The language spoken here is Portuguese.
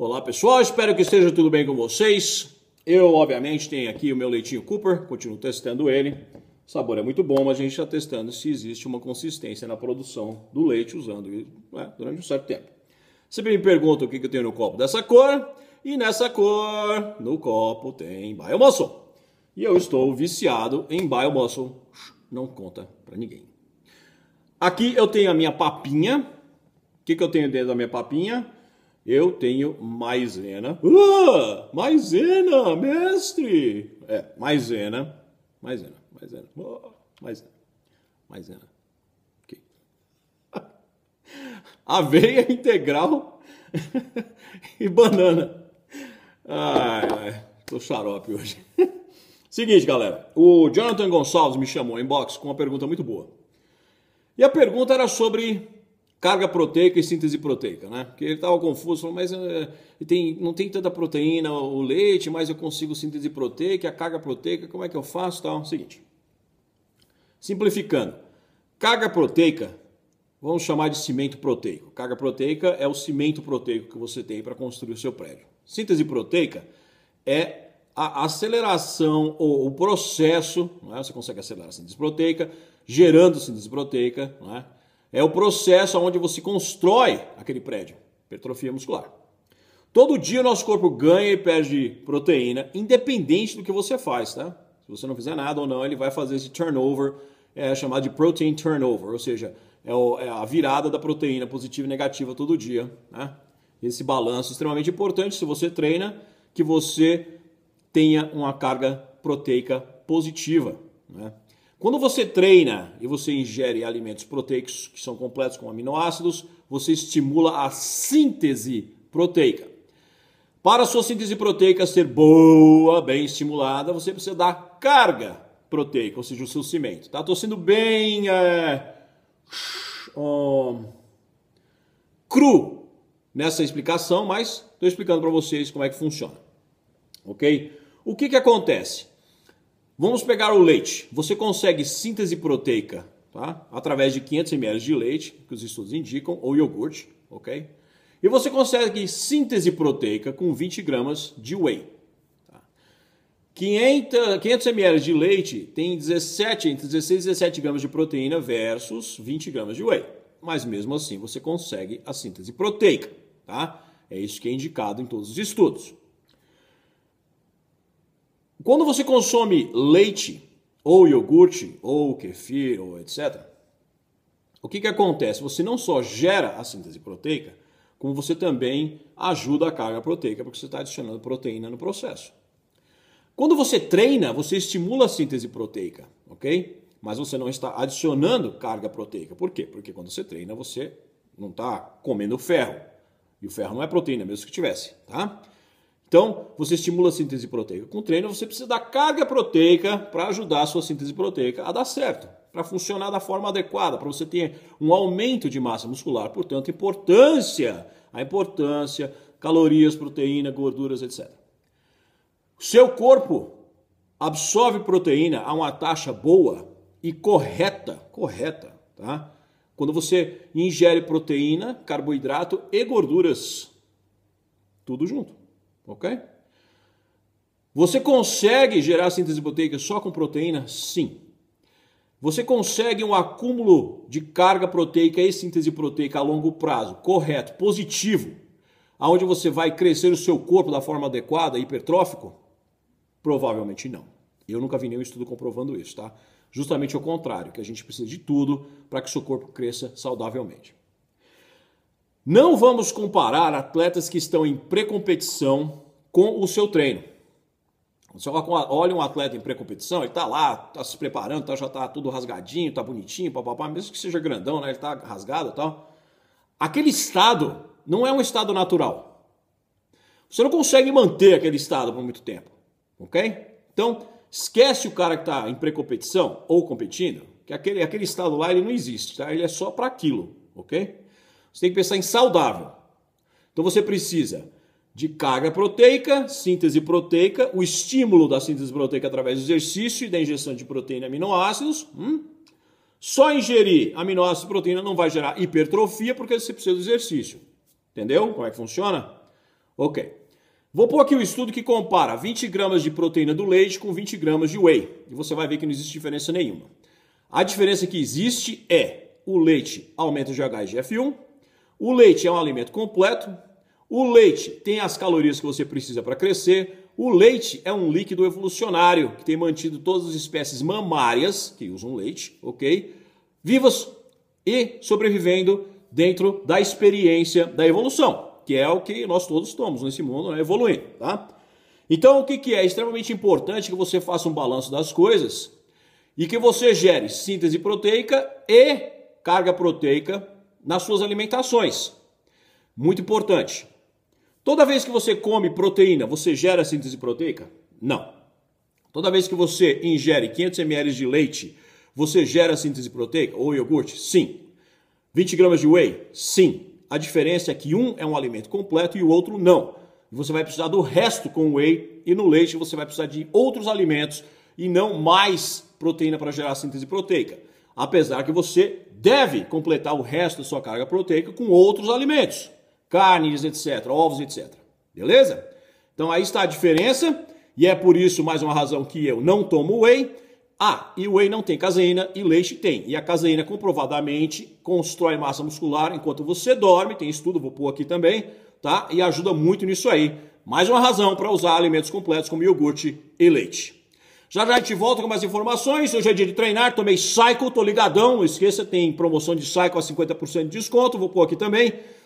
Olá pessoal, espero que esteja tudo bem com vocês. Eu, obviamente, tenho aqui o meu leitinho Cooper, continuo testando ele. O sabor é muito bom, mas a gente está testando se existe uma consistência na produção do leite usando né, durante um certo tempo. Sempre me perguntam o que, que eu tenho no copo dessa cor, e nessa cor, no copo, tem Biomuscle. E eu estou viciado em Biomuscle, não conta para ninguém. Aqui eu tenho a minha papinha. O que, que eu tenho dentro da minha papinha? Eu tenho maisena. Uh, maisena, mestre! É, maisena. Maisena, maisena. Uh, maisena. Maisena. Ok. Aveia integral e banana. Ai, ai, tô xarope hoje. Seguinte, galera. O Jonathan Gonçalves me chamou em box com uma pergunta muito boa. E a pergunta era sobre carga proteica e síntese proteica, né? Porque ele estava confuso, falou, mas é, tem, não tem tanta proteína o leite, mas eu consigo síntese proteica, a carga proteica, como é que eu faço? Tal. Seguinte, simplificando, carga proteica, vamos chamar de cimento proteico. Carga proteica é o cimento proteico que você tem para construir o seu prédio. Síntese proteica é a aceleração ou o processo, né? você consegue acelerar a síntese proteica, gerando síntese proteica, né? é o processo onde você constrói aquele prédio, hipertrofia muscular. Todo dia o nosso corpo ganha e perde proteína, independente do que você faz, tá? Se você não fizer nada ou não, ele vai fazer esse turnover, é chamado de protein turnover, ou seja, é, o, é a virada da proteína positiva e negativa todo dia, né? Esse balanço é extremamente importante se você treina, que você tenha uma carga proteica positiva, né? Quando você treina e você ingere alimentos proteicos que são completos com aminoácidos, você estimula a síntese proteica. Para a sua síntese proteica ser boa, bem estimulada, você precisa dar carga proteica, ou seja, o seu cimento. Tá? Tô sendo bem é, um, cru nessa explicação, mas estou explicando para vocês como é que funciona. Ok? O que, que acontece? Vamos pegar o leite. Você consegue síntese proteica tá? através de 500 ml de leite, que os estudos indicam, ou iogurte, ok? E você consegue síntese proteica com 20 gramas de whey. 500, 500 ml de leite tem 17, entre 16 e 17 gramas de proteína versus 20 gramas de whey. Mas mesmo assim você consegue a síntese proteica. Tá? É isso que é indicado em todos os estudos. Quando você consome leite, ou iogurte, ou kefir, ou etc., o que, que acontece? Você não só gera a síntese proteica, como você também ajuda a carga proteica, porque você está adicionando proteína no processo. Quando você treina, você estimula a síntese proteica, ok? Mas você não está adicionando carga proteica. Por quê? Porque quando você treina, você não está comendo ferro. E o ferro não é proteína, mesmo que tivesse, tá? Então, você estimula a síntese proteica. Com treino, você precisa da carga proteica para ajudar a sua síntese proteica a dar certo, para funcionar da forma adequada, para você ter um aumento de massa muscular. Portanto, importância, a importância, calorias, proteína, gorduras, etc. Seu corpo absorve proteína a uma taxa boa e correta, correta, tá? Quando você ingere proteína, carboidrato e gorduras, tudo junto ok? Você consegue gerar síntese proteica só com proteína? Sim. Você consegue um acúmulo de carga proteica e síntese proteica a longo prazo, correto, positivo, aonde você vai crescer o seu corpo da forma adequada, hipertrófico? Provavelmente não. Eu nunca vi nenhum estudo comprovando isso, tá? Justamente o contrário, que a gente precisa de tudo para que o seu corpo cresça saudavelmente. Não vamos comparar atletas que estão em pré-competição com o seu treino. Você olha um atleta em pré-competição, ele está lá, está se preparando, tá, já está tudo rasgadinho, está bonitinho, papapá, mesmo que seja grandão, né, ele está rasgado e tal. Aquele estado não é um estado natural. Você não consegue manter aquele estado por muito tempo, ok? Então, esquece o cara que está em pré-competição ou competindo, que aquele, aquele estado lá ele não existe, tá? Ele é só para aquilo, ok? Você tem que pensar em saudável. Então você precisa de carga proteica, síntese proteica, o estímulo da síntese proteica através do exercício e da injeção de proteína e aminoácidos. Hum? Só ingerir aminoácidos e proteína não vai gerar hipertrofia porque você precisa do exercício. Entendeu como é que funciona? Ok. Vou pôr aqui o um estudo que compara 20 gramas de proteína do leite com 20 gramas de whey. E você vai ver que não existe diferença nenhuma. A diferença que existe é o leite aumenta o GH e GF1, o leite é um alimento completo. O leite tem as calorias que você precisa para crescer. O leite é um líquido evolucionário que tem mantido todas as espécies mamárias que usam leite, ok? Vivas e sobrevivendo dentro da experiência da evolução, que é o que nós todos estamos nesse mundo, né? evoluindo, tá? Então, o que, que é extremamente importante que você faça um balanço das coisas e que você gere síntese proteica e carga proteica nas suas alimentações. Muito importante. Toda vez que você come proteína, você gera síntese proteica? Não. Toda vez que você ingere 500 ml de leite, você gera síntese proteica ou iogurte? Sim. 20 gramas de whey? Sim. A diferença é que um é um alimento completo e o outro não. Você vai precisar do resto com whey e no leite você vai precisar de outros alimentos e não mais proteína para gerar síntese proteica apesar que você deve completar o resto da sua carga proteica com outros alimentos, carnes, etc., ovos, etc. Beleza? Então aí está a diferença, e é por isso mais uma razão que eu não tomo whey. Ah, e o whey não tem caseína e leite tem. E a caseína comprovadamente constrói massa muscular enquanto você dorme, tem estudo, vou pôr aqui também, tá? E ajuda muito nisso aí. Mais uma razão para usar alimentos completos como iogurte e leite. Já já a gente volta com mais informações. Hoje é dia de treinar, tomei Cycle, tô ligadão. Não esqueça, tem promoção de Cycle a 50% de desconto. Vou pôr aqui também.